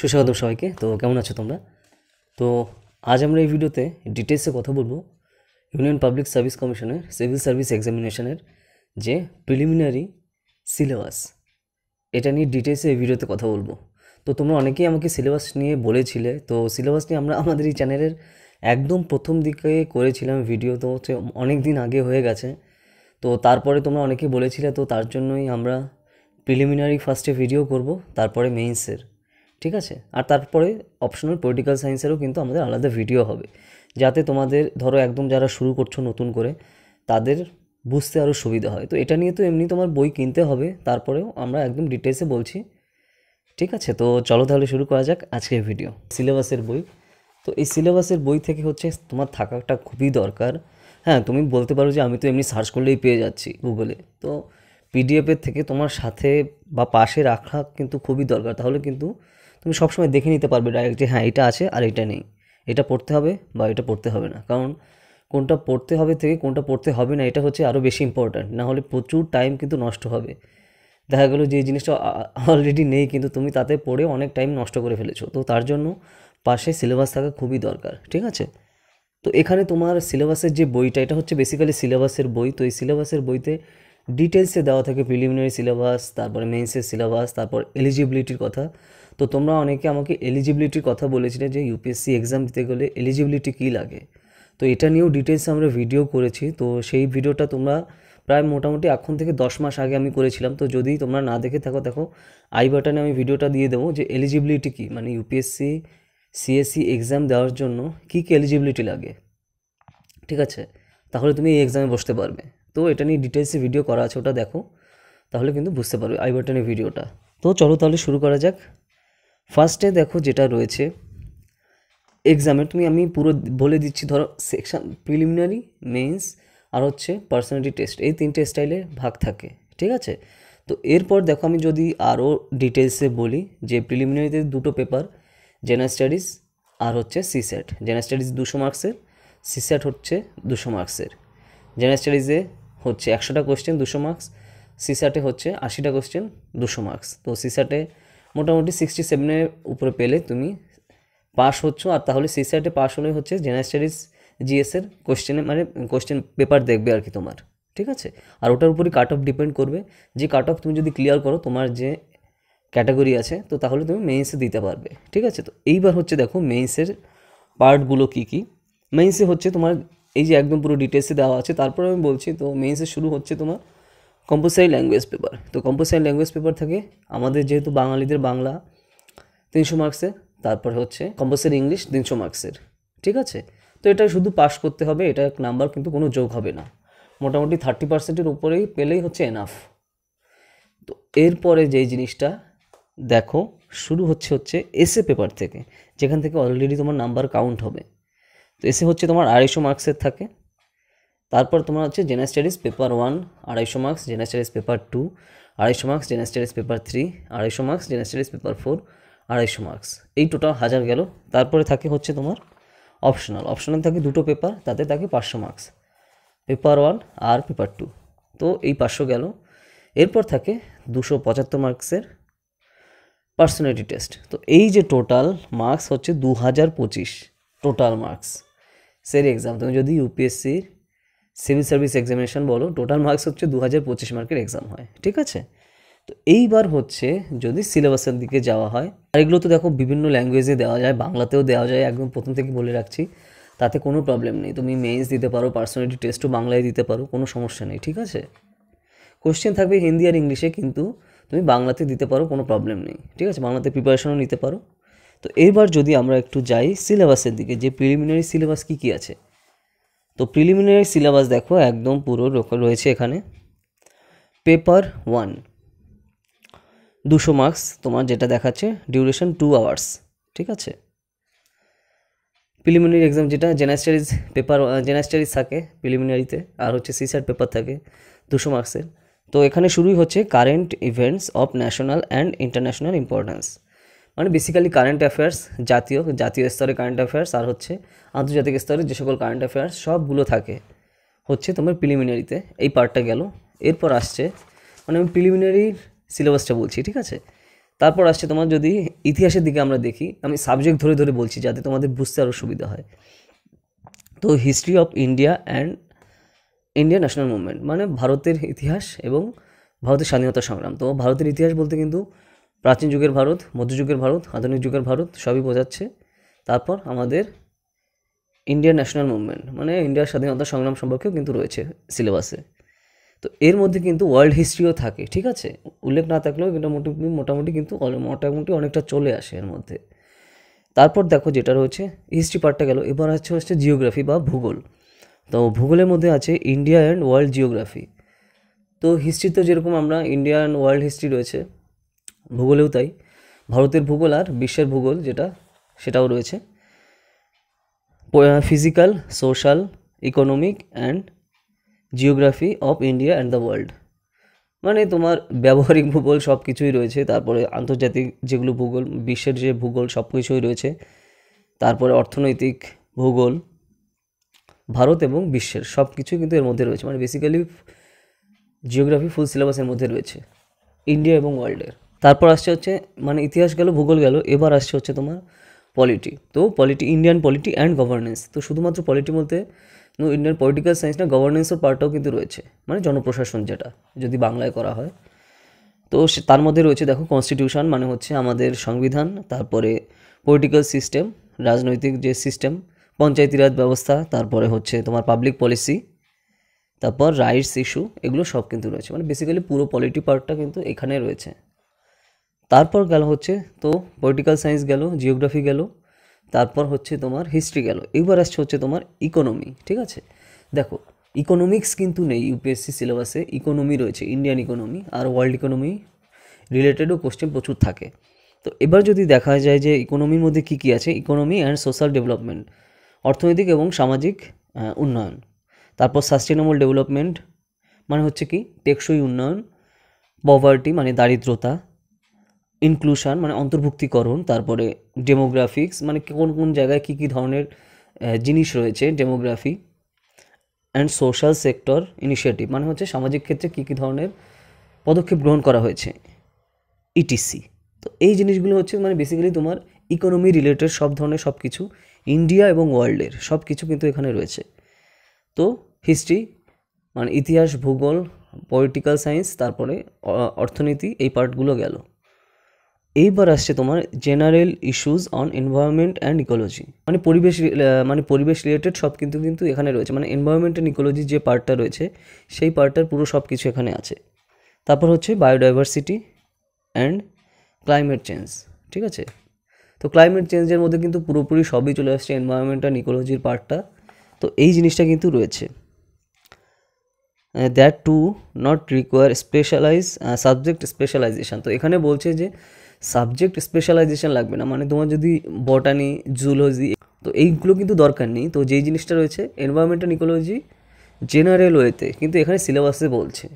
সুস্বাগতম সবাইকে তো কেমন আছো তোমরা তো আজ আমরা এই ভিডিওতে ডিটেলসে কথা বলবো ইউনিয়ন পাবলিক সার্ভিস কমিশনের সিভিল সার্ভিস এক্সামিনেশনের যে প্রিলিমিনারি সিলেবাস এটা নিয়ে ডিটেলসে এই ভিডিওতে কথা বলবো তো তোমরা অনেকেই আমাকে সিলেবাস নিয়ে বলেছিলে তো সিলেবাস নিয়ে আমরা আমাদের এই চ্যানেলের একদম প্রথম দিকে করেছিলাম ভিডিও তো হচ্ছে অনেক দিন আগে হয়ে গেছে তো তারপরে তোমরা অনেকেই বলেছিলে তো তার জন্যই আমরা প্রিলিমিনারি ফার্স্টে ভিডিও করব তারপরে মেইনসের ঠিক আছে আর তারপরে অপশনাল পলিটিক্যাল সায়েন্সেরও কিন্তু আমাদের আলাদা ভিডিও হবে যাতে তোমাদের ধরো একদম যারা শুরু করছো নতুন করে তাদের বুঝতে আরও সুবিধা হয় তো এটা নিয়ে তো এমনি তোমার বই কিনতে হবে তারপরেও আমরা একদম ডিটেলসে বলছি ঠিক আছে তো চলো তাহলে শুরু করা যাক আজকের ভিডিও সিলেবাসের বই তো এই সিলেবাসের বই থেকে হচ্ছে তোমার থাকাটা খুবই দরকার হ্যাঁ তুমি বলতে পারো যে আমি তো এমনি সার্চ করলেই পেয়ে যাচ্ছি গুগলে তো পিডিএফের থেকে তোমার সাথে বা পাশে রাখা কিন্তু খুবই দরকার তাহলে কিন্তু তুমি সবসময় দেখে নিতে পারবে ডাইরেক্ট যে হ্যাঁ এটা আছে আর এটা নেই এটা পড়তে হবে বা এটা পড়তে হবে না কারণ কোনটা পড়তে হবে থেকে কোনটা পড়তে হবে না এটা হচ্ছে আরও বেশি ইম্পর্ট্যান্ট না হলে প্রচুর টাইম কিন্তু নষ্ট হবে দেখা গেলো যে জিনিসটা অলরেডি নেই কিন্তু তুমি তাতে পড়ে অনেক টাইম নষ্ট করে ফেলেছো তো তার জন্য পাশে সিলেবাস থাকা খুবই দরকার ঠিক আছে তো এখানে তোমার সিলেবাসের যে বইটা এটা হচ্ছে বেসিক্যালি সিলেবাসের বই তো এই সিলেবাসের বইতে ডিটেলসে দেওয়া থাকে প্রিলিমিনারি সিলেবাস তারপরে মেন্সের সিলেবাস তারপর এলিজিবিলিটির কথা তো তোমরা অনেকে আমাকে এলিজিবিলিটির কথা বলেছিলে যে ইউপিএসসি এক্সাম দিতে গেলে এলিজিবিলিটি কী লাগে তো এটা নিয়েও ডিটেলস আমরা ভিডিও করেছি তো সেই ভিডিওটা তোমরা প্রায় মোটামুটি এখন থেকে দশ মাস আগে আমি করেছিলাম তো যদি তোমরা না দেখে থাকো দেখো আই বাটনে আমি ভিডিওটা দিয়ে দেবো যে এলিজিবিলিটি কী মানে ইউপিএসসি সিএসসি এক্সাম দেওয়ার জন্য কী কী এলিজিবিলিটি লাগে ঠিক আছে তাহলে তুমি এই এক্সামে বসতে পারবে তো এটা নিয়ে ডিটেলসে ভিডিও করা আছে ওটা দেখো তাহলে কিন্তু বুঝতে পারবে আই বাটনের ভিডিওটা তো চলো তাহলে শুরু করা যাক ফার্স্টে দেখো যেটা রয়েছে এক্সামে তুমি আমি পুরো বলে দিচ্ছি ধরো সেকশান প্রিলিমিনারি মেন্স আর হচ্ছে পার্সোনালিটি টেস্ট এই তিনটে স্টাইলে ভাগ থাকে ঠিক আছে তো এরপর দেখো আমি যদি আরও ডিটেলসে বলি যে প্রিলিমিনারিতে দুটো পেপার জেনারেল স্টাডিজ আর হচ্ছে স্যাট জেনারেল স্টাডিজ দুশো মার্কসের স্যাট হচ্ছে দুশো মার্কসের জেনারেল স্টাডিজে হচ্ছে একশোটা কোয়েশ্চেন দুশো মার্কস সিসাটে হচ্ছে আশিটা কোয়েশ্চেন দুশো মার্কস তো সিসাটে মোটামুটি সিক্সটি সেভেনের উপরে পেলে তুমি পাস হচ্ছ আর তাহলে সেই সাইডে পাস হলেই হচ্ছে জেনারেল স্টাডিজ জিএসের কোশ্চেনে মানে কোশ্চেন পেপার দেখবে আর কি তোমার ঠিক আছে আর ওটার উপরই কাট অফ ডিপেন্ড করবে যে কাট অফ তুমি যদি ক্লিয়ার করো তোমার যে ক্যাটাগরি আছে তো তাহলে তুমি মেইনসে দিতে পারবে ঠিক আছে তো এইবার হচ্ছে দেখো মেইনসের পার্টগুলো কী কী মেইনসে হচ্ছে তোমার এই যে একদম পুরো ডিটেলসে দেওয়া আছে তারপরে আমি বলছি তো মেইন্সে শুরু হচ্ছে তোমার কম্পোসারি ল্যাঙ্গুয়েজ পেপার তো কম্পোসারি ল্যাঙ্গুয়েজ পেপার থাকে আমাদের যেহেতু বাঙালিদের বাংলা তিনশো মার্কসের তারপর হচ্ছে কম্পালসারি ইংলিশ তিনশো মার্কসের ঠিক আছে তো এটা শুধু পাস করতে হবে এটা এক নাম্বার কিন্তু কোনো যোগ হবে না মোটামুটি থার্টি পার্সেন্টের উপরেই পেলেই হচ্ছে এনাফ তো এরপরে যেই জিনিসটা দেখো শুরু হচ্ছে হচ্ছে এসে পেপার থেকে যেখান থেকে অলরেডি তোমার নাম্বার কাউন্ট হবে তো এসে হচ্ছে তোমার আড়াইশো মার্কসের থাকে তারপর তোমার হচ্ছে জেনারেল স্টাডিজ পেপার ওয়ান আড়াইশো marks general studies paper two আড়াইশো marks general studies paper three আড়াইশো marks general studies paper four আড়াইশো মার্কস এই টোটাল হাজার গেল তারপরে থাকে হচ্ছে তোমার অপশনাল অপশনাল থাকে দুটো পেপার তাতে থাকে পাঁচশো মার্কস পেপার ওয়ান আর পেপার টু তো এই পাঁচশো গেল এরপর থাকে দুশো পঁচাত্তর মার্কসের পার্সোনালিটি টেস্ট তো এই যে টোটাল মার্কস হচ্ছে দু হাজার পঁচিশ টোটাল মার্কস সেরি এক্সাম তুমি যদি ইউপিএসসির সিভিল সার্ভিস এক্সামিনেশান বলো টোটাল মার্কস হচ্ছে দু হাজার পঁচিশ মার্কের এক্সাম হয় ঠিক আছে তো এইবার হচ্ছে যদি সিলেবাসের দিকে যাওয়া হয় আর এগুলো তো দেখো বিভিন্ন ল্যাঙ্গুয়েজে দেওয়া যায় বাংলাতেও দেওয়া যায় একদম প্রথম থেকে বলে রাখছি তাতে কোনো প্রবলেম নেই তুমি মেইন্স দিতে পারো পার্সোনালিটি টেস্টও বাংলায় দিতে পারো কোনো সমস্যা নেই ঠিক আছে কোশ্চেন থাকবে হিন্দি আর ইংলিশে কিন্তু তুমি বাংলাতে দিতে পারো কোনো প্রবলেম নেই ঠিক আছে বাংলাতে প্রিপারেশনও নিতে পারো তো এইবার যদি আমরা একটু যাই সিলেবাসের দিকে যে প্রিলিমিনারি সিলেবাস কী কী আছে তো প্রিলিমিনারি সিলেবাস দেখো একদম পুরো রয়েছে এখানে পেপার ওয়ান দুশো মার্কস তোমার যেটা দেখাচ্ছে ডিউরেশন টু আওয়ার্স ঠিক আছে প্রিলিমিনারি এক্সাম যেটা জেনারেল পেপার জেনাস্টারিজ থাকে প্রিলিমিনারিতে আর হচ্ছে সিসার পেপার থাকে দুশো মার্কসের তো এখানে শুরুই হচ্ছে current events of national and international importance মানে বেসিক্যালি কারেন্ট অ্যাফেয়ার্স জাতীয় জাতীয় স্তরে কারেন্ট অ্যাফেয়ার্স আর হচ্ছে আন্তর্জাতিক স্তরে যে সকল কারেন্ট অ্যাফেয়ার্স সবগুলো থাকে হচ্ছে তোমার প্রিলিমিনারিতে এই পার্টটা গেল এরপর আসছে মানে আমি প্রিলিমিনারির সিলেবাসটা বলছি ঠিক আছে তারপর আসছে তোমার যদি ইতিহাসের দিকে আমরা দেখি আমি সাবজেক্ট ধরে ধরে বলছি যাতে তোমাদের বুঝতে আরও সুবিধা হয় তো history of India and Indian national movement মানে ভারতের ইতিহাস এবং ভারতের স্বাধীনতা সংগ্রাম তো ভারতের ইতিহাস বলতে কিন্তু প্রাচীন যুগের ভারত মধ্যযুগের ভারত আধুনিক যুগের ভারত সবই বোঝাচ্ছে তারপর আমাদের ইন্ডিয়ান ন্যাশনাল মুভমেন্ট মানে ইন্ডিয়ার স্বাধীনতা সংগ্রাম সম্পর্কেও কিন্তু রয়েছে সিলেবাসে তো এর মধ্যে কিন্তু ওয়ার্ল্ড হিস্ট্রিও থাকে ঠিক আছে উল্লেখ না থাকলেও এটা মোটামুটি মোটামুটি কিন্তু মোটামুটি অনেকটা চলে আসে এর মধ্যে তারপর দেখো যেটা রয়েছে হিস্ট্রি পার্টটা গেল এবার হচ্ছে হচ্ছে জিওগ্রাফি বা ভূগোল তো ভূগোলের মধ্যে আছে ইন্ডিয়া অ্যান্ড ওয়ার্ল্ড জিওগ্রাফি তো হিস্ট্রিতে যেরকম আমরা ইন্ডিয়া অ্যান্ড ওয়ার্ল্ড হিস্ট্রি রয়েছে ভূগোলেও তাই ভারতের ভূগোল আর বিশ্বের ভূগোল যেটা সেটাও রয়েছে physical social economic and geography of India and the world মানে তোমার ব্যবহারিক ভূগোল সব কিছুই রয়েছে তারপরে আন্তর্জাতিক যেগুলো ভূগোল বিশ্বের যে ভূগোল সব কিছুই রয়েছে তারপরে অর্থনৈতিক ভূগোল ভারত এবং বিশ্বের সব কিছুই কিন্তু এর মধ্যে রয়েছে মানে বেসিক্যালি জিওগ্রাফি ফুল সিলেবাসের মধ্যে রয়েছে ইন্ডিয়া এবং ওয়ার্ল্ডের তারপর আসছে হচ্ছে মানে ইতিহাস গেল ভূগোল গেল এবার আসছে হচ্ছে তোমার পলিটি তো polity Indian polity and governance তো শুধুমাত্র পলিটি বলতে নো ইন্ডিয়ান পলিটিক্যাল সায়েন্স না গভর্নেন্সের পার্টটাও কিন্তু রয়েছে মানে জনপ্রশাসন যেটা যদি বাংলায় করা হয় তো তার মধ্যে রয়েছে দেখো কনস্টিটিউশন মানে হচ্ছে আমাদের সংবিধান তারপরে পলিটিক্যাল সিস্টেম রাজনৈতিক যে সিস্টেম পঞ্চায়েতিরাজ ব্যবস্থা তারপরে হচ্ছে তোমার পাবলিক পলিসি তারপর রাইটস ইস্যু এগুলো সব কিন্তু রয়েছে মানে বেসিক্যালি পুরো পলিটি পার্টটা কিন্তু এখানে রয়েছে তারপর গেল হচ্ছে তো পলিটিক্যাল সায়েন্স গেল জিওগ্রাফি গেল তারপর হচ্ছে তোমার হিস্ট্রি গেল এবার আসছে হচ্ছে তোমার ইকোনমি ঠিক আছে দেখো ইকোনমিক্স কিন্তু নেই ইউপিএসসি সিলেবাসে ইকোনমি রয়েছে ইন্ডিয়ান ইকোনমি আর ওয়ার্ল্ড ইকোনমি রিলেটেডও কোশ্চেন প্রচুর থাকে তো এবার যদি দেখা যায় যে ইকোনমির মধ্যে কী কী আছে ইকোনমি অ্যান্ড সোশ্যাল ডেভেলপমেন্ট অর্থনৈতিক এবং সামাজিক উন্নয়ন তারপর সাস্টেনেবল ডেভেলপমেন্ট মানে হচ্ছে কি টেকসই উন্নয়ন পভার্টি মানে দারিদ্রতা ইনক্লুশান মানে অন্তর্ভুক্তিকরণ তারপরে ডেমোগ্রাফিক্স মানে কোন কোন জায়গায় কী কী ধরনের জিনিস রয়েছে demography and social sector initiative মানে হচ্ছে সামাজিক ক্ষেত্রে কী কী ধরনের পদক্ষেপ গ্রহণ করা হয়েছে ইটিসি তো এই জিনিসগুলো হচ্ছে মানে বেসিক্যালি তোমার ইকোনমি রিলেটেড সব ধরনের সব কিছু ইন্ডিয়া এবং ওয়ার্ল্ডের সব কিছু কিন্তু এখানে রয়েছে তো হিস্ট্রি মানে ইতিহাস ভূগোল পলিটিক্যাল সায়েন্স তারপরে অর্থনীতি এই পার্টগুলো গেল এইবার আসছে তোমার general issues on environment and ecology মানে পরিবেশ মানে পরিবেশ রিলেটেড সব কিন্তু কিন্তু এখানে রয়েছে মানে এনভায়রনমেন্ট অ্যান্ড ইকোলজি যে পার্টটা রয়েছে সেই পার্টটার পুরো সব কিছু এখানে আছে তারপর হচ্ছে বায়োডাইভার্সিটি অ্যান্ড ক্লাইমেট চেঞ্জ ঠিক আছে তো ক্লাইমেট চেঞ্জের মধ্যে কিন্তু পুরোপুরি সবই চলে আসছে এনভায়রনমেন্ট অ্যান্ড ইকোলজির পার্টটা তো এই জিনিসটা কিন্তু রয়েছে that to not require specialise subject specialisation তো এখানে বলছে যে সাবজেক্ট স্পেশালাইজেশন লাগবে না মানে তোমার যদি বটানি জুলজি তো এইগুলো কিন্তু দরকার নেই তো যেই জিনিসটা রয়েছে এনভায়রনমেন্টাল ইকোলজি জেনারেল ওয়েতে কিন্তু এখানে সিলেবাসে বলছে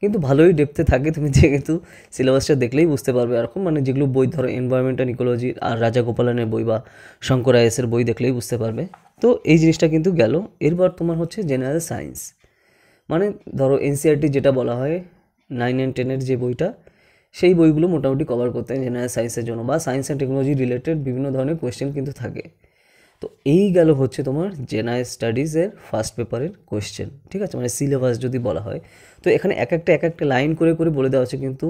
কিন্তু ভালোই ডেপথে থাকে তুমি যেহেতু সিলেবাসটা দেখলেই বুঝতে পারবে এরকম মানে যেগুলো বই ধরো এনভায়রনমেন্টাল ইকোলজি আর রাজা গোপালনের বই বা শঙ্কর আয়েসের বই দেখলেই বুঝতে পারবে তো এই জিনিসটা কিন্তু গেল এরপর তোমার হচ্ছে জেনারেল সায়েন্স মানে ধরো এনসিআরটি e যেটা বলা হয় নাইন অ্যান্ড টেনের যে বইটা সেই বইগুলো মোটামুটি কভার করতেন জেনারেল সায়েন্সের জন্য বা সায়েন্স অ্যান্ড টেকনোলজি রিলেটেড বিভিন্ন ধরনের কোয়েশ্চেন কিন্তু থাকে তো এই গেল হচ্ছে তোমার জেনারেল স্টাডিজের ফার্স্ট পেপারের কোয়েশ্চেন ঠিক আছে মানে সিলেবাস যদি বলা হয় তো এখানে এক একটা এক একটা লাইন করে করে বলে দেওয়া হচ্ছে কিন্তু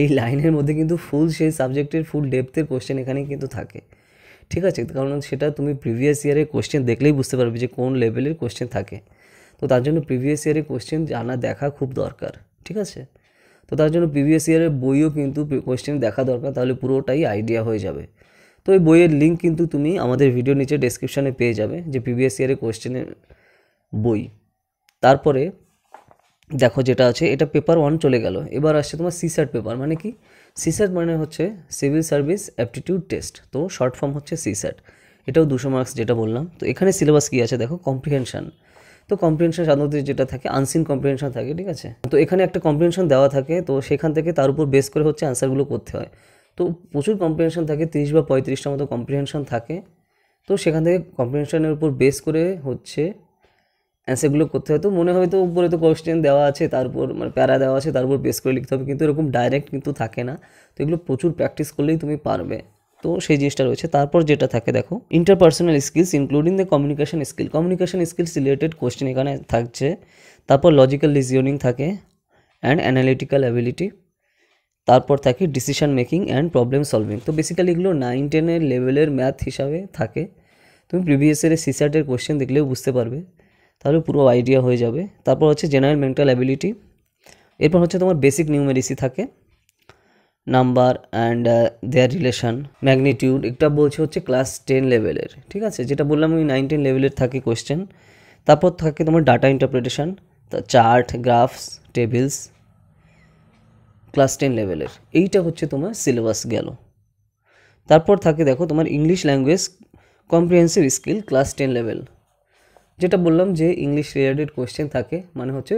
এই লাইনের মধ্যে কিন্তু ফুল সেই সাবজেক্টের ফুল ডেপথের কোয়েশ্চেন এখানে কিন্তু থাকে ঠিক আছে কারণ সেটা তুমি প্রিভিয়াস ইয়ারের কোয়েশ্চেন দেখলেই বুঝতে পারবে যে কোন লেভেলের কোয়েশ্চেন থাকে তো তার জন্য প্রিভিয়াস ইয়ারের কোয়েশ্চেন জানা দেখা খুব দরকার ঠিক আছে তো তার জন্য প্রিভিয়াস ইয়ারের বইও কিন্তু কোয়েশ্চেন দেখা দরকার তাহলে পুরোটাই আইডিয়া হয়ে যাবে তো এই বইয়ের লিঙ্ক কিন্তু তুমি আমাদের ভিডিও নিচে ডেসক্রিপশানে পেয়ে যাবে যে প্রিভিয়াস ইয়ারের কোয়েশ্চেনের বই তারপরে দেখো যেটা আছে এটা পেপার ওয়ান চলে গেল এবার আসছে তোমার সিস্যাট পেপার মানে কি সিস্যাট মানে হচ্ছে সিভিল সার্ভিস অ্যাপটিটিউড টেস্ট তো শর্ট ফর্ম হচ্ছে সিস্যাট এটাও দুশো মার্কস যেটা বললাম তো এখানে সিলেবাস কী আছে দেখো কম্প্রিহেনশান তো কম্প্রিহেনশন সাধারণত যেটা থাকে আনসিন কম্প্রিহেনশন থাকে ঠিক আছে তো এখানে একটা কম্প্রিহেনশন দেওয়া থাকে তো সেখান থেকে তার উপর বেস করে হচ্ছে অ্যান্সারগুলো করতে হয় তো প্রচুর কম্প্রিহেনশন থাকে তিরিশ বা পঁয়ত্রিশটা মতো কম্প্রিহেনশন থাকে তো সেখান থেকে কম্প্রিহেনশনের উপর বেস করে হচ্ছে অ্যান্সারগুলো করতে হয় তো মনে হয় তো উপরে তো কোয়েশ্চেন দেওয়া আছে তারপর মানে প্যারা দেওয়া আছে তার উপর বেস করে লিখতে হবে কিন্তু এরকম ডাইরেক্ট কিন্তু থাকে না তো এগুলো প্রচুর প্র্যাকটিস করলেই তুমি পারবে তো সেই জিনিসটা রয়েছে তারপর যেটা থাকে দেখো interpersonal skills including the communication skill communication skills related question এখানে থাকছে তারপর লজিক্যাল রিজনিং থাকে অ্যান্ড অ্যানালিটিক্যাল অ্যাবিলিটি তারপর থাকে decision making and problem solving তো বেসিক্যালি এগুলো নাইন টেনের লেভেলের ম্যাথ হিসাবে থাকে তুমি প্রিভিয়াস ইয়ারের সিস্যাটের কোশ্চেন দেখলেও বুঝতে পারবে তাহলে পুরো আইডিয়া হয়ে যাবে তারপর হচ্ছে জেনারেল মেন্টাল অ্যাবিলিটি এরপর হচ্ছে তোমার বেসিক নিউমেরিসি থাকে number and their relation magnitude এটা বলছে হচ্ছে ক্লাস টেন লেভেলের ঠিক আছে যেটা বললাম ওই নাইন টেন লেভেলের থাকে কোয়েশ্চেন তারপর থাকে তোমার data interpretation chart graphs tables class ten লেভেলের এইটা হচ্ছে তোমার সিলেবাস গেল তারপর থাকে দেখো তোমার English language comprehensive skill class ten level যেটা বললাম যে ইংলিশ রিলেটেড কোয়েশ্চেন থাকে মানে হচ্ছে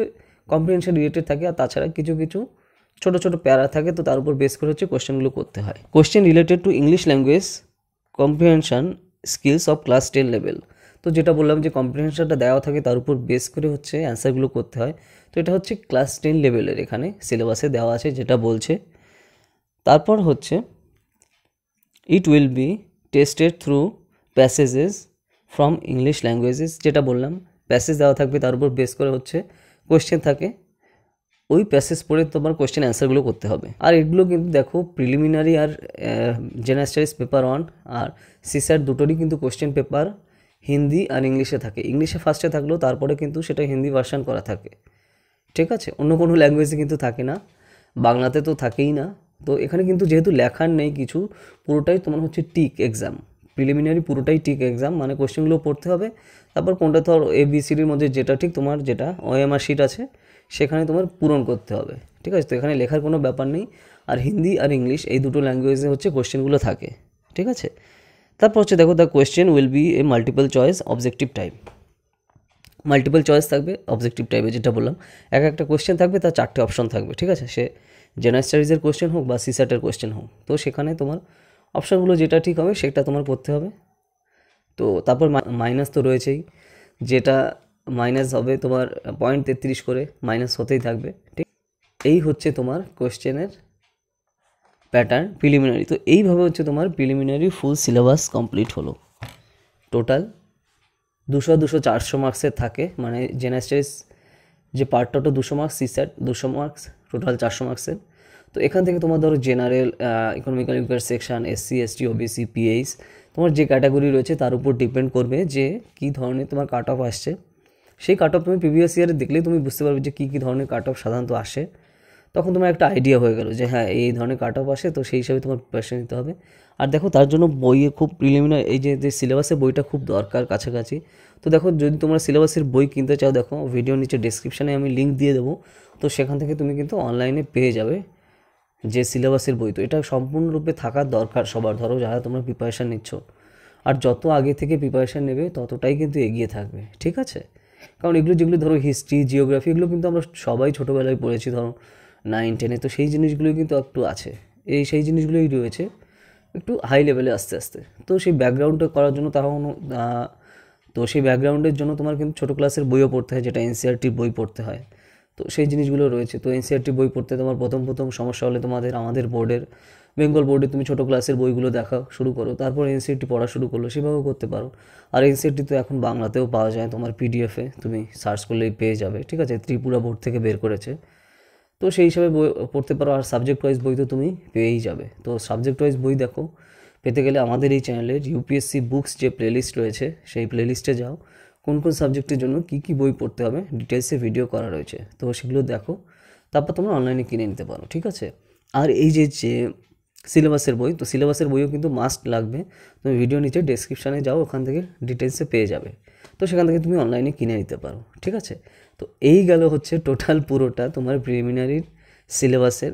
কম্প্রিহেন্সিভ রিলেটেড থাকে আর তাছাড়া কিছু কিছু ছোট ছোট প্যারা থাকে তো তার উপর বেস করে হচ্ছে কোশ্চেনগুলো করতে হয় question related to English language comprehension skills of class ten level তো যেটা বললাম যে কম্প্রিহেনশনটা দেওয়া থাকে তার উপর বেস করে হচ্ছে অ্যান্সারগুলো করতে হয় তো এটা হচ্ছে ক্লাস টেন লেভেলের এখানে সিলেবাসে দেওয়া আছে যেটা বলছে তারপর হচ্ছে it will be tested through passages from English languages যেটা বললাম প্যাসেজ দেওয়া থাকবে তার উপর বেস করে হচ্ছে কোয়েশ্চেন থাকে ওই প্যাসেজ পড়ে তোমার কোয়েশ্চেন অ্যান্সারগুলো করতে হবে আর এগুলো কিন্তু দেখো প্রিলিমিনারি আর জেনাস্টারিস পেপার ওয়ান আর সিসার দুটোরই কিন্তু কোয়েশ্চেন পেপার হিন্দি আর ইংলিশে থাকে ইংলিশে ফার্স্টে থাকলেও তারপরে কিন্তু সেটা হিন্দি ভার্সান করা থাকে ঠিক আছে অন্য কোনো ল্যাঙ্গুয়েজে কিন্তু থাকে না বাংলাতে তো থাকেই না তো এখানে কিন্তু যেহেতু লেখার নেই কিছু পুরোটাই তোমার হচ্ছে টিক এক্সাম প্রিলিমিনারি পুরোটাই ঠিক এক্সাম মানে কোশ্চেনগুলো পড়তে হবে তারপর কোনটা ধর এ বিসিডির মধ্যে যেটা ঠিক তোমার যেটা ওএমআর শিট আছে সেখানে তোমার পূরণ করতে হবে ঠিক আছে তো এখানে লেখার কোনো ব্যাপার নেই আর হিন্দি আর ইংলিশ এই দুটো ল্যাঙ্গুয়েজে হচ্ছে কোশ্চেনগুলো থাকে ঠিক আছে তারপর হচ্ছে দেখো the question will be a multiple choice objective type multiple choice থাকবে অবজেক্টিভ টাইপে যেটা বললাম এক একটা কোয়েশ্চেন থাকবে তার চারটে অপশন থাকবে ঠিক আছে সে জেনারেল স্টাডিজের কোয়েশ্চেন হোক বা সিস্যাটের কোয়েশ্চেন হোক তো সেখানে তোমার অপশানগুলো যেটা ঠিক হবে সেটা তোমার করতে হবে তো তারপর মাইনাস তো রয়েছেই যেটা মাইনাস হবে তোমার পয়েন্ট তেত্রিশ করে মাইনাস হতেই থাকবে ঠিক এই হচ্ছে তোমার কোয়েশ্চেনের প্যাটার্ন প্রিলিমিনারি তো এইভাবে হচ্ছে তোমার প্রিলিমিনারি ফুল সিলেবাস কমপ্লিট হলো টোটাল দুশো দুশো চারশো মার্কসের থাকে মানে জেনারেল যে পার্টটা তো দুশো মার্কস স্যাট দুশো মার্কস টোটাল চারশো মার্কসের তো এখান থেকে তোমার ধরো general economical weaker section SC ST OBC PH তোমার যে ক্যাটাগরি রয়েছে তার উপর ডিপেন্ড করবে যে কী ধরনের তোমার কাট অফ আসছে সেই কাট অফ তুমি প্রিভিয়াস ইয়ারে দেখলেই তুমি বুঝতে পারবে যে কী কী ধরনের কাট অফ সাধারণত আসে তখন তোমার একটা আইডিয়া হয়ে গেল যে হ্যাঁ এই ধরনের কাট অফ আসে তো সেই হিসাবে তোমার প্রিপারেশন নিতে হবে আর দেখো তার জন্য বইয়ে খুব প্রিলিমিনার এই যে সিলেবাসের বইটা খুব দরকার কাছাকাছি তো দেখো যদি তোমরা সিলেবাসের বই কিনতে চাও দেখো ভিডিও নিচে ডিসক্রিপশানে আমি লিঙ্ক দিয়ে দেবো তো সেখান থেকে তুমি কিন্তু অনলাইনে পেয়ে যাবে যে সিলেবাসের বই তো এটা সম্পূর্ণরূপে থাকার দরকার সবার ধরো যারা তোমরা প্রিপারেশান নিচ্ছ আর যত আগে থেকে প্রিপারেশান নেবে ততটাই কিন্তু এগিয়ে থাকবে ঠিক আছে কারণ এগুলো যেগুলো ধরো হিস্ট্রি জিওগ্রাফি এগুলো কিন্তু আমরা সবাই ছোটোবেলায় পড়েছি ধরো নাইন টেনে তো সেই জিনিসগুলোই কিন্তু একটু আছে এই সেই জিনিসগুলোই রয়েছে একটু হাই লেভেলে আস্তে আস্তে তো সেই ব্যাকগ্রাউন্ডটা করার জন্য তখন তো সেই ব্যাকগ্রাউন্ডের জন্য তোমার কিন্তু ছোটো ক্লাসের বইও পড়তে হয় যেটা এনসিআরটির e বই পড়তে হয় তো সেই জিনিসগুলো রয়েছে তো এনসিআরটি বই পড়তে তোমার প্রথম প্রথম সমস্যা হলে তোমাদের আমাদের বোর্ডের বেঙ্গল বোর্ডে তুমি ছোটো ক্লাসের বইগুলো দেখা শুরু করো তারপর এনসিআরটি পড়া শুরু করলো সেভাবেও করতে পারো আর এনসিআরটি তো এখন বাংলাতেও পাওয়া যায় তোমার পিডিএফে তুমি সার্চ করলেই পেয়ে যাবে ঠিক আছে ত্রিপুরা বোর্ড থেকে বের করেছে তো সেই হিসাবে বই পড়তে পারো আর সাবজেক্ট ওয়াইজ বই তো তুমি পেয়েই যাবে তো সাবজেক্ট ওয়াইজ বই দেখো পেতে গেলে আমাদের এই চ্যানেলের ইউপিএসসি বুকস যে প্লেলিস্ট রয়েছে সেই প্লেলিস্টে যাও কোন কোন সাবজেক্টের জন্য কি কি বই পড়তে হবে ডিটেলসে ভিডিও করা রয়েছে তো সেগুলো দেখো তারপর তোমরা অনলাইনে কিনে নিতে পারো ঠিক আছে আর এই যে যে সিলেবাসের বই তো সিলেবাসের বইও কিন্তু মাস্ট লাগবে তুমি ভিডিও নিচে ডেসক্রিপশানে যাও ওখান থেকে ডিটেলসে পেয়ে যাবে তো সেখান থেকে তুমি অনলাইনে কিনে নিতে পারো ঠিক আছে তো এই গেল হচ্ছে টোটাল পুরোটা তোমার প্রিলিমিনারির সিলেবাসের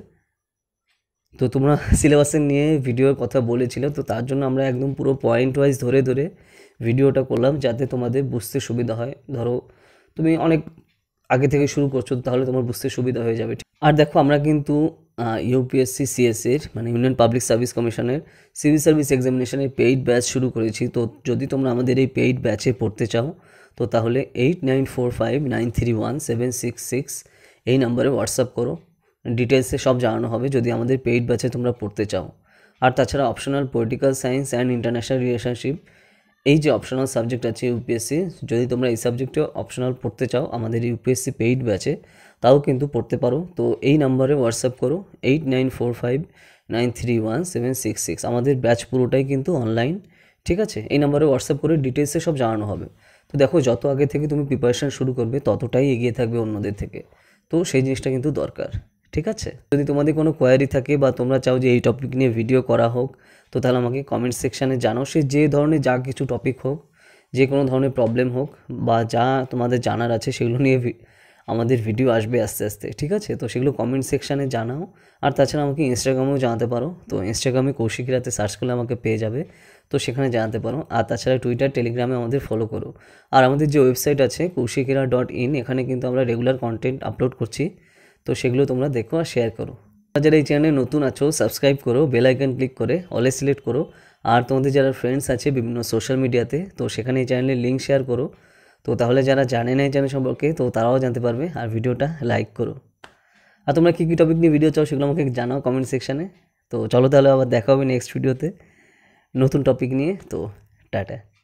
তো তোমরা সিলেবাসের নিয়ে ভিডিওর কথা বলেছিলে তো তার জন্য আমরা একদম পুরো পয়েন্ট ওয়াইজ ধরে ধরে ভিডিওটা করলাম যাতে তোমাদের বুঝতে সুবিধা হয় ধরো তুমি অনেক আগে থেকে শুরু করছো তাহলে তোমার বুঝতে সুবিধা হয়ে যাবে আর দেখো আমরা কিন্তু ইউপিএসসি সিএসসির মানে ইউনিয়ন পাবলিক সার্ভিস কমিশনের সিভিল সার্ভিস এক্সামিনেশনের পেইড ব্যাচ শুরু করেছি তো যদি তোমরা আমাদের এই পেইড ব্যাচে পড়তে চাও তো তাহলে eight nine four five nine three one seven six six এই নাম্বারে হোয়াটসঅ্যাপ করো ডিটেলসে সব জানানো হবে যদি আমাদের পেইড ব্যাচে তোমরা পড়তে চাও আর তাছাড়া optional political science and international relationship এই যে অপশনাল সাবজেক্ট আছে ইউপিএসসি যদি তোমরা এই সাবজেক্টে অপশনাল পড়তে চাও আমাদের ইউপিএসসি পেইড ব্যাচে তাও কিন্তু পড়তে পারো তো এই নাম্বারে হোয়াটসঅ্যাপ করো eight nine four five nine three one seven six six আমাদের ব্যাচ পুরোটাই কিন্তু অনলাইন ঠিক আছে এই নাম্বারে হোয়াটসঅ্যাপ করে ডিটেলসে সব জানানো হবে তো দেখো যত আগে থেকে তুমি প্রিপারেশান শুরু করবে ততটাই এগিয়ে থাকবে অন্যদের থেকে তো সেই জিনিসটা কিন্তু দরকার ঠিক আছে যদি তোমাদের কোনো কোয়ারি থাকে বা তোমরা চাও যে এই টপিক নিয়ে ভিডিও করা হোক তো তাহলে আমাকে কমেন্ট সেকশানে জানাও সে যে ধরনের যা কিছু টপিক হোক যে কোনো ধরনের প্রবলেম হোক বা যা তোমাদের জানার আছে সেগুলো নিয়ে আমাদের ভিডিও আসবে আস্তে আস্তে ঠিক আছে তো সেগুলো কমেন্ট সেকশানে জানাও আর তাছাড়া আমাকে ইনস্টাগ্রামেও জানাতে পারো তো ইনস্টাগ্রামে কৌশিক রাতে সার্চ করলে আমাকে পেয়ে যাবে তো সেখানে জানাতে পারো আর তাছাড়া টুইটার টেলিগ্রামে আমাদের ফলো করো আর আমাদের যে ওয়েবসাইট আছে কৌশিকিরা ডট ইন এখানে কিন্তু আমরা রেগুলার কন্টেন্ট আপলোড করছি তো সেগুলো তোমরা দেখো আর শেয়ার করো যারা এই চ্যানেলে নতুন আছো সাবস্ক্রাইব করো বেলাইকন ক্লিক করে অলে সিলেক্ট করো আর তোমাদের যারা ফ্রেন্ডস আছে বিভিন্ন সোশ্যাল মিডিয়াতে তো সেখানে এই চ্যানেলের লিঙ্ক শেয়ার করো তো তাহলে যারা জানে না এই চ্যানেল সম্পর্কে তো তারাও জানতে পারবে আর ভিডিওটা লাইক করো আর তোমরা কী কী টপিক নিয়ে ভিডিও চাও সেগুলো আমাকে জানাও কমেন্ট সেকশানে তো চলো তাহলে আবার দেখা হবে নেক্সট ভিডিওতে নতুন টপিক নিয়ে তো টাটা